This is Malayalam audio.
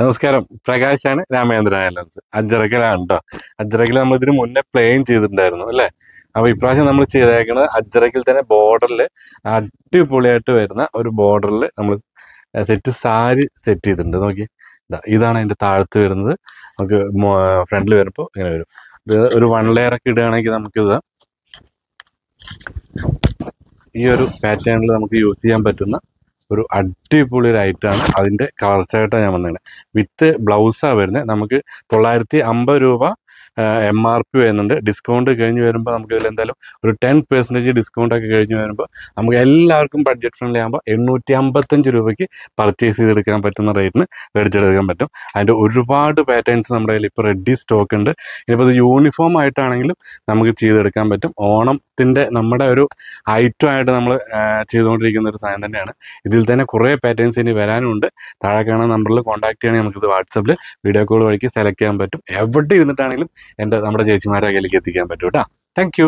നമസ്കാരം പ്രകാശാണ് രാമേന്ദ്രൻ അയലൻസ് അജ്രകലാണ് കേട്ടോ അജ്രകിൽ നമ്മൾ ഇതിന് മുന്നേ പ്ലെയിൻ ചെയ്തിട്ടുണ്ടായിരുന്നു അല്ലേ അപ്പൊ ഇപ്രാവശ്യം നമ്മൾ ചെയ്തേക്കുന്നത് അജ്രകിൽ തന്നെ ബോർഡറിൽ അടിപൊളിയായിട്ട് വരുന്ന ഒരു ബോർഡറിൽ നമ്മൾ സെറ്റ് സാരി സെറ്റ് ചെയ്തിട്ടുണ്ട് നോക്കി ഇതാണ് അതിന്റെ താഴത്ത് വരുന്നത് നമുക്ക് ഫ്രണ്ടിൽ വരുമ്പോ ഇങ്ങനെ വരും ഒരു വൺ ലെയർ ഒക്കെ ഇടുകയാണെങ്കിൽ നമുക്കിത് ഈ ഒരു പാറ്റേണിൽ നമുക്ക് യൂസ് ചെയ്യാൻ പറ്റുന്ന ഒരു അടിപൊളി റൈറ്റാണ് അതിൻ്റെ കളർച്ചയായിട്ടാണ് ഞാൻ വന്നിരിക്കുന്നത് വിത്ത് ബ്ലൗസാണ് വരുന്നത് നമുക്ക് തൊള്ളായിരത്തി അമ്പത് രൂപ എം ആർ പി വരുന്നുണ്ട് ഡിസ്കൗണ്ട് കഴിഞ്ഞ് വരുമ്പോൾ നമുക്ക് ഇതിൽ എന്തായാലും ഒരു ടെൻ പെർസെൻറ്റേജ് ഡിസ്കൗണ്ട് ഒക്കെ കഴിഞ്ഞ് വരുമ്പോൾ നമുക്ക് എല്ലാവർക്കും ബഡ്ജറ്റ് ഫ്രണ്ട്ലി ആകുമ്പോൾ എണ്ണൂറ്റി അമ്പത്തഞ്ച് രൂപയ്ക്ക് പർച്ചേസ് ചെയ്തെടുക്കാൻ പറ്റുന്ന റേറ്റിന് മേടിച്ചെടുക്കാൻ പറ്റും അതിൻ്റെ ഒരുപാട് പാറ്റേൺസ് നമ്മുടെ കയ്യിൽ ഇപ്പോൾ റെഡി സ്റ്റോക്ക് ഉണ്ട് ഇനിയിപ്പോൾ ഇത് യൂണിഫോം ആയിട്ടാണെങ്കിലും നമുക്ക് ചെയ്തെടുക്കാൻ പറ്റും ഓണത്തിൻ്റെ നമ്മുടെ ഒരു ഐറ്റം ആയിട്ട് നമ്മൾ ചെയ്തുകൊണ്ടിരിക്കുന്ന ഒരു സാധനം തന്നെയാണ് ഇതിൽ തന്നെ കുറേ പാറ്റേൺസ് ഇനി വരാനുണ്ട് താഴെ കാണുന്ന നമ്പറിൽ കോൺടാക്ട് ചെയ്യണമെങ്കിൽ നമുക്കിത് വാട്സപ്പിൽ വീഡിയോ കോൾ വഴിക്ക് സെലക്ട് ചെയ്യാൻ പറ്റും എവിടെ ഇരുന്നിട്ടാണെങ്കിലും എൻ്റെ നമ്മുടെ ചേച്ചിമാരെ കയ്യിലേക്ക് എത്തിക്കാൻ പറ്റും കേട്ടോ താങ്ക്